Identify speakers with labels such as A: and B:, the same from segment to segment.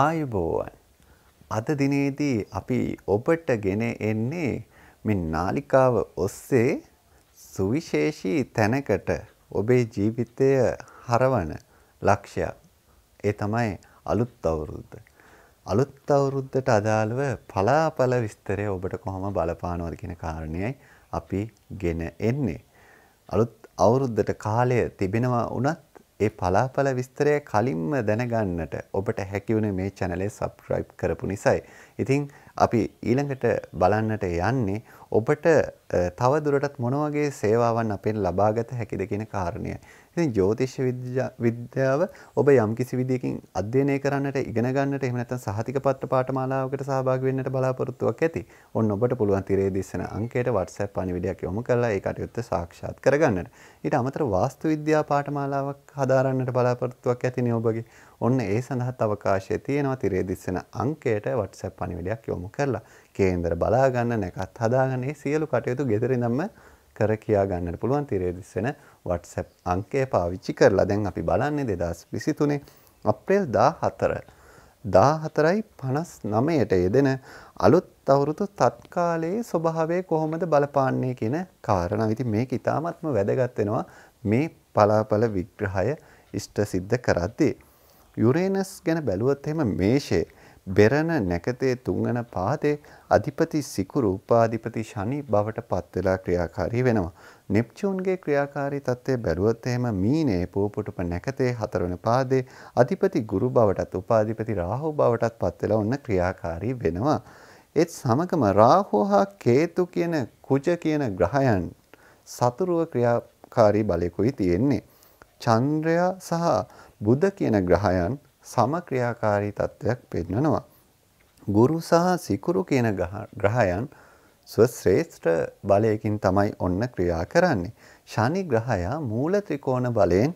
A: ආයුබෝවන් අද දිනේදී අපි ඔබට ගෙන එන්නේ මේ නාලිකාව ඔස්සේ සුවිශේෂී තැනකට ඔබේ ජීවිතය හරවන ලක්ෂයක් ඒ තමයි අලුත් අවුරුද්ද අලුත් අවුරුද්දට අදාළව පලාපල විස්තරය ඔබට කොහොම බලපානවද කියන කාරණයයි අපි ගෙන එන්නේ අලුත් අවුරුද්දට කාලය තිබෙනවා වුණත් ඒ පලාපල විස්තරය කලින්ම දැනගන්නට ඔබට හැකිවුණේ මේ channel එක subscribe කරපු නිසායි. ඉතින් අපි ඊළඟට බලන්නට යන්නේ ඔබට තවදුරටත් මොනවගේ සේවාවන් අපෙන් ලබාගත හැකිද කියන කාරණය. ඉතින් ජෝතිෂ විද්‍යාව ඔබ යම්කිසි විදියකින් අධ්‍යයනය කරන්නට ඉගෙන ගන්නට එහෙම නැත්නම් සහතික පත්‍ර පාඨමාලාවකට සහභාගී වෙන්නට බලාපොරොත්තුවක් ඇති. ඔන්න ඔබට පුළුවන් තිරේ දිස්සන අංකයට WhatsApp පණිවිඩයක් යොමු කරලා ඒ කටයුත්ත සාක්ෂාත් කරගන්නට. ඊට අමතරව වාස්තු විද්‍යා පාඨමාලාවක් හදාරන්නට බලාපොරොත්තුවක් ඇතිනේ ඔබගේ. ඔන්න ඒ සඳහත් අවකාශය තියෙනවා තිරේ දිස්සෙන අංකයට WhatsApp පණිවිඩයක් යොමු කරලා කේන්දර බලා ගන්න නැකත් හදාගන්න මේ සියලු කටයුතු ගෙදර ඉඳන්ම කර කියා ගන්නට පුළුවන් තිරේ දිස්සෙන WhatsApp අංකය පාවිච්චි කරලා දැන් අපි බලන්නේ 2023 අප්‍රේල් 14 14.59ට යෙදෙන අලුත් අවුරුදු තත්කාලයේ ස්වභාවය කොහොමද බලපාන්නේ කියන කාරණාව. ඉතින් මේක ඊටාත්ම වැදගත් වෙනවා මේ පලාපල විග්‍රහය ඉෂ්ට සිද්ධ කරද්දී. යුරේනස් ගැන බැලුවොත් එහෙම මේෂේ බෙරණ නැකතේ තුන්වන පාදේ අධිපති සිකුරු උපාධිපති ශනි බවට පත් වෙලා ක්‍රියාකාරී වෙනවා. නෙප්චූන්ගේ ක්‍රියාකාරී තත්ත්වය බැලුවොත් එහෙම මීනේ පෝපොටුප නැකතේ හතරවන පාදේ අධිපති ගුරු බවටත් උපාධිපති රාහු බවටත් පත් වෙලා ඔන්න ක්‍රියාකාරී වෙනවා. ඒත් සමගම රාහු හා කේතු කියන කුජ කියන ග්‍රහයන් සතුරුව ක්‍රියාකාරී බලයකුයි තියෙන්නේ. චන්ද්‍රයා සහ බුධ කියන ග්‍රහයන් සමක්‍රියාකාරී තත්ත්වයක් පෙන්වනවා. ගුරු සහ සිකුරු කියන ග්‍රහයන් ස්වශ්‍රේෂ්ඨ බලයකින් තමයි ඔන්න ක්‍රියා කරන්නේ. ශනි ග්‍රහයා මූල ත්‍රිකෝණ බලයෙන්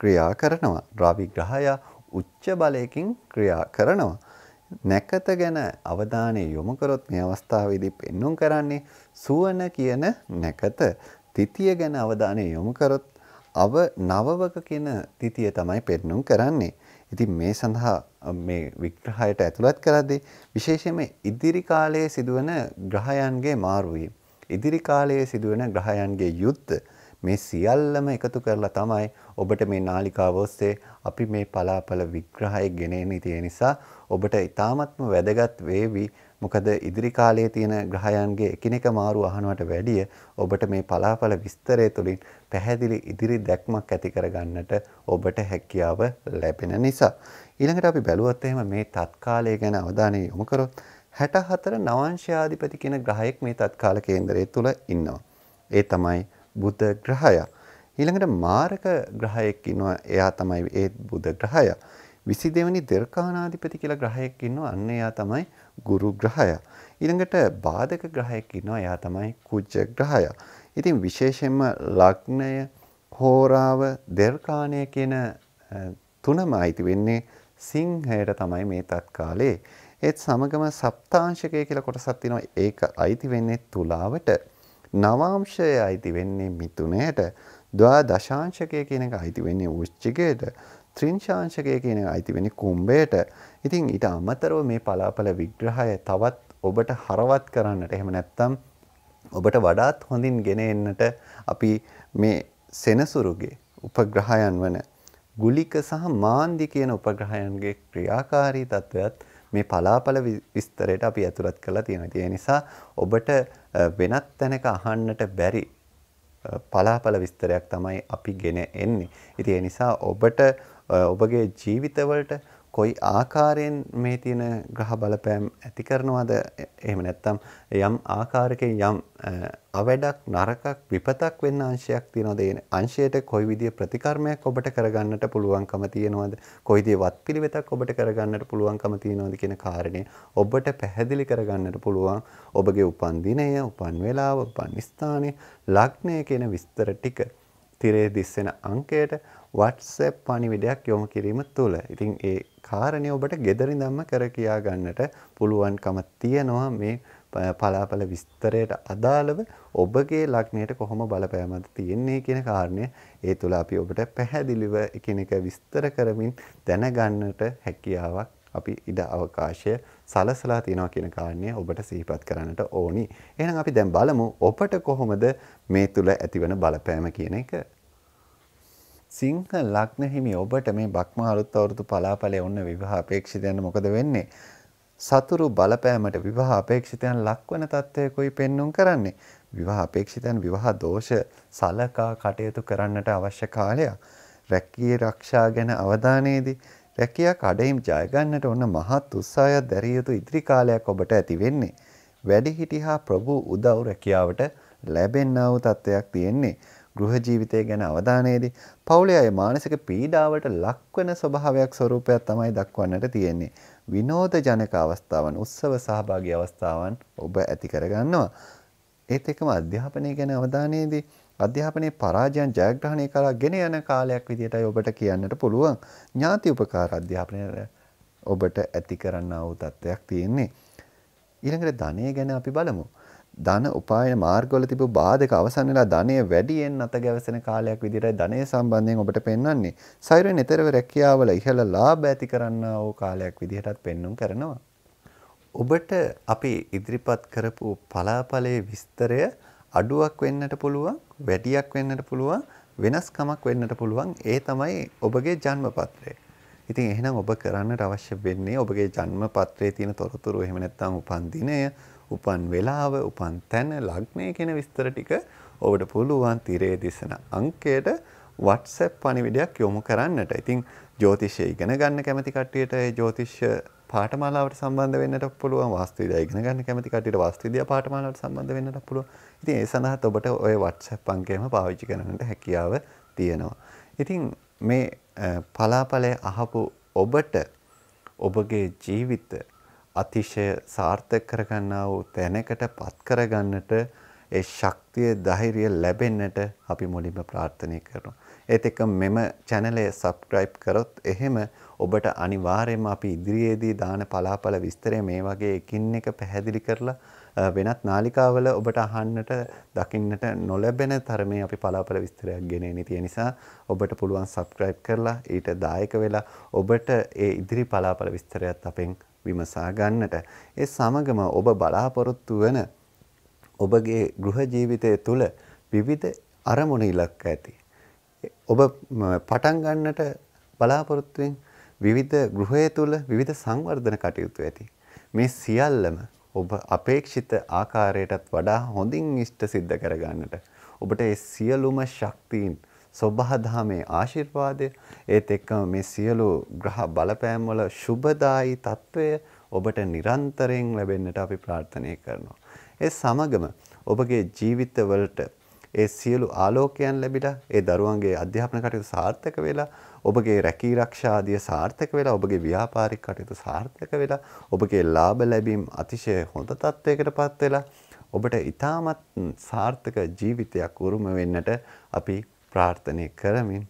A: ක්‍රියා කරනවා. රවි ග්‍රහයා උච්ච බලයකින් ක්‍රියා කරනවා. නැකත ගැන අවධානය යොමු කරොත් මේ අවස්ථාවේදී පෙන්눔 කරන්නේ සුවන කියන නැකත. තිතිය ගැන අවධානය යොමු කරොත් අව නවවක කියන තිතිය තමයි පෙන්නුම් කරන්නේ. ඉතින් මේ සඳහා මේ විග්‍රහයට ඇතුළත් කරද්දී විශේෂයෙන්ම ඉදිරි කාලයේ සිදුවන ග්‍රහයන්ගේ මාරුවීම්, ඉදිරි කාලයේ සිදුවන ග්‍රහයන්ගේ යුද්ධ මේ සියල්ලම එකතු කරලා තමයි ඔබට මේ නාලිකාව ඔස්සේ අපි මේ පලාපල විග්‍රහය ගෙනෙන්නේ තියෙන නිසා ඔබට ඊ타මත්ම වැදගත් වේවි මොකද ඉදිරි කාලයේ තියෙන ග්‍රහයන්ගේ එකිනෙක මාරු අහනවට වැඩිය ඔබට මේ පලාපල විස්තරය තුළින් පැහැදිලි ඉදිරි දැක්මක් ඇති කරගන්නට ඔබට හැකියාව ලැබෙන නිසා. ඊළඟට අපි බැලුවොත් එහෙම මේ තත්කාලය ගැන අවධානය යොමු කරොත් 64 නවංශාධිපති කියන ග්‍රහයෙක් මේ තත්කාල කේන්දරය තුළ ඉන්නවා. ඒ තමයි බුධ ග්‍රහයා. ඊළඟට මාරක ග්‍රහයෙක් ඉන්නවා. එයා තමයි ඒ බුධ ග්‍රහයා. 22වෙනි දෙර්කානාධිපති කියලා ග්‍රහයෙක් ඉන්නවා. අන්න එයා තමයි ගුරු ග්‍රහයා. ඊළඟට බාධක ග්‍රහයෙක් ඉන්නවා. එයා තමයි කුජ ග්‍රහයා. ඉතින් විශේෂයෙන්ම ලග්නය, හෝරාව, දෙර්කාණය කියන තුනම අයිති වෙන්නේ සිංහයට තමයි මේ තත්කාලේ. ඒත් සමගම සප්තාංශකය කියලා කොටසක් තියෙනවා. ඒක අයිති වෙන්නේ තුලාවට. නවාංශය අයිති වෙන්නේ මිතුනයට. ද්වා දශාංශකය කියන එක අයිති වෙන්නේ වෘශ්චිකයට. ත්‍රිංශාංශකය කියන අයිති වෙන්නේ කුම්භයට. ඉතින් ඊට අමතරව මේ පලාපල විග්‍රහය තවත් ඔබට හරවත් කරන්නට එහෙම නැත්නම් ඔබට වඩාත් හොඳින් ගෙන එන්නට අපි මේ සෙනසුරුගේ උපග්‍රහයන් වන ගුලික සහ මාන්දි කියන උපග්‍රහයන්ගේ ක්‍රියාකාරී තත්ත්වයත් මේ පලාපල විස්තරයට අපි ඇතුළත් කරලා තියෙනවා. ඒ නිසා ඔබට වෙනත් තැනක අහන්නට බැරි පලාපල විස්තරයක් තමයි අපි ගෙන එන්නේ. ඉතින් ඒ නිසා ඔබට ඔබගේ ජීවිතවලට කොයි ආකාරයෙන් මේ තියෙන ග්‍රහ බලපෑම් ඇති කරනවද එහෙම නැත්නම් යම් ආකාරයකින් යම් අවැඩක් නරකක් විපතක් වෙන්න අංශයක් තියෙනවද ඒ අංශයට කොයි විදිය ප්‍රතිකර්මයක් ඔබට කරගන්නට පුළුවන්කම තියෙනවද කොයි විදිය වත්පිළිවෙතක් ඔබට කරගන්නට පුළුවන්කම තියෙනවද කියන කාරණය ඔබට පැහැදිලි කරගන්නට පුළුවන් ඔබගේ උපන් දිනය උපන් වේලාව උපන් ස්ථානය ලග්නය කියන විස්තර ටික තිරේ දිස්සෙන අංකයට WhatsApp පණිවිඩයක් යොමු කිරීම තුළ. ඉතින් ඒ කාරණය ඔබට gederindamම කර කියා ගන්නට පුළුවන්කම තියනවා මේ පලාපල විස්තරයට අදාළව ඔබගේ ලග්නයට කොහොම බලපෑමක් තියෙන්නේ කියන කාරණය ඒ තුළ අපි ඔබට පැහැදිලිව එකිනෙක විස්තර කරමින් දැනගන්නට හැකියාවක් අපි ඉඩ අවකාශය සලසලා තියෙනවා කියන කාරණය ඔබට සිහිපත් කරන්නට ඕනි. එහෙනම් අපි දැන් බලමු ඔබට කොහොමද මේ තුල ඇතිවන බලපෑම කියන එක. සිංහ ලග්න හිමි ඔබට මේ බක්ම අලුත් අවුරුදු පලාපලයේ ඔන්න විවාහ අපේක්ෂිතයන් මොකද වෙන්නේ? සතුරු බලපෑමට විවාහ අපේක්ෂිතයන් ලක්වන තත්ත්වයකුයි පෙන්눔 කරන්නේ. විවාහ අපේක්ෂිතයන් විවාහ දෝෂ සලකා කටයුතු කරන්නට අවශ්‍ය කාලයක්. රැකී රක්ෂා ගැන අවධානයේදී රැකියා කඩයිම් ජයගන්නට ඕන මහත් උත්සාහයක් දැරිය යුතු ඉදිරි කාලයක් ඔබට ඇති වෙන්නේ. වැඩිහිටි හා ප්‍රභූ උදව් රැකියාවට ලැබෙන්නා වූ තත්ත්වයක් තියෙන්නේ. ගෘහ ජීවිතය ගැන අවධානයේදී පවුලේ අය මානසික පීඩාවට ලක්වන ස්වභාවයක් ස්වරූපයක් තමයි දක්වන්නට තියෙන්නේ. විනෝද ජනක අවස්ථාවන් උත්සව සහභාගී අවස්ථාවන් ඔබ ඇති කරගන්නවා. ඒත් එකම අධ්‍යාපනය ගැන අවධානයේදී අධ්‍යාපනයේ පරාජයන් ජයග්‍රහණය කරා ගෙන යන කාලයක් විදිහටයි ඔබට කියන්නට පුළුවන් ඥාති උපකාර අධ්‍යාපනය ඔබට ඇති කරන්නා වූ තත්ත්වයක් තියෙන්නේ. ඊළඟට ධනය ගැන අපි බලමු. ධන උපායන මාර්ගවල තිබූ බාධක අවසන් වෙලා ධනය වැඩියෙන් අත ගැවසෙන කාලයක් විදිහටයි ධනය සම්බන්ධයෙන් ඔබට පෙන්වන්නේ. සෛරෙන් ඊතරව රැකියාවල ඉහළ ලාභ ඇති කරන්නා වූ කාලයක් විදිහටත් පෙන්눔 කරනවා. ඔබට අපි ඉදිරිපත් කරපු පලාපලයේ විස්තරය අඩුවක් වෙන්නට පුළුවන් වැඩියක් වෙන්නට පුළුවන් වෙනස්කමක් වෙන්නට පුළුවන් ඒ තමයි ඔබගේ ජන්මපත්‍රය. ඉතින් එහෙනම් ඔබ කරන්නට අවශ්‍ය වෙන්නේ ඔබගේ ජන්මපත්‍රයේ තියෙන තොරතුරු එහෙම නැත්නම් උපන් දිනය, උපන් වේලාව, උපන් තැන, ලග්නය කියන විස්තර ටික ඔබට පුළුවන් තිරේ දිසන අංකයට WhatsApp පණිවිඩයක් යොමු කරන්නට. ඉතින් ජ්‍යෝතිෂය ඉගෙන ගන්න කැමති කට්ටියට ඒ ජ්‍යෝතිෂ පාටමාලාවට සම්බන්ධ වෙන්නට පුළුවන් වාස්තුවිද්‍යාව ඉගෙන ගන්න කැමති කට්ටියට වාස්තුවිද්‍යා පාඨමාලාවට සම්බන්ධ වෙන්නට පුළුවන්. ඉතින් ඒ සඳහාත් ඔබට ওই WhatsApp අංකයම පාවිච්චි කරන්නට හැකියාව තියෙනවා. ඉතින් මේ පලාපලය අහපු ඔබට ඔබගේ ජීවිත අතිශය සාර්ථක කරගන්නා වූ තැනකට පත් කරගන්නට ඒ ශක්තිය ධෛර්යය ලැබෙන්නට අපි මුලින්ම ප්‍රාර්ථනා කරනවා. ඒත් එක්ක මෙම channel එක subscribe කරොත් එහෙම ඔබට අනිවාර්යයෙන්ම අපි ඉදිරියේදී දාන පලාපල විස්තරය මේ වගේ එකින් එක පැහැදිලි කරලා වෙනත් නාලිකාවල ඔබට අහන්නට දකින්නට නොලැබෙන තරමේ අපි පලාපල විස්තරයක් ගෙනෙන තියෙන නිසා ඔබට පුළුවන් subscribe කරලා ඊට දායක වෙලා ඔබට ඒ ඉදිරි පලාපල විස්තරයත් අපෙන් විමසා ගන්නට ඒ සමගම ඔබ බලාපොරොත්තු වෙන ඔබගේ ගෘහ ජීවිතය තුළ විවිධ අරමුණු ඉලක්ක ඇති ඔබ පටන් ගන්නට බලාපොරොත්තුෙන් විවිධ ගෘහය තුළ විවිධ සංවර්ධන කටයුතු ඇති. මේ සියල්ලම ඔබ අපේක්ෂිත ආකාරයටත් වඩා හොඳින් ඉෂ්ට සිද්ධ කරගන්නට. ඔබට ඒ සියලුම ශක්තියින් සොබහදාමේ ආශිර්වාදය ඒත් එක්කම මේ සියලු ග්‍රහ බලපෑම්වල ශුභදායි තත්ත්වය ඔබට නිරන්තරයෙන් ලැබෙන්නට අපි ප්‍රාර්ථනය කරනවා. ඒ සමගම ඔබගේ ජීවිතවලට ඒ සියලු ආලෝකයන් ලැබිලා ඒ දරුවන්ගේ අධ්‍යාපන කටයුතු සාර්ථක වෙලා ඔබගේ රැකී රක්ෂා ආදිය සාර්ථක වෙලා ඔබගේ ව්‍යාපාරික කටයුතු සාර්ථක වෙලා ඔබගේ ලාභ ලැබීම් අතිශය හොඳ තත්ත්වයකටපත් වෙලා ඔබට ඊටමත් සාර්ථක ජීවිතයක් උරුම වෙන්නට අපි ප්‍රාර්ථනා කරමින්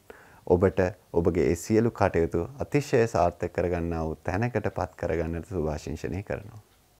A: ඔබට ඔබගේ ඒ සියලු කටයුතු අතිශය සාර්ථක කරගන්නා වූ තැනකටපත් කරගන්නට සුභාශිංසනය කරනවා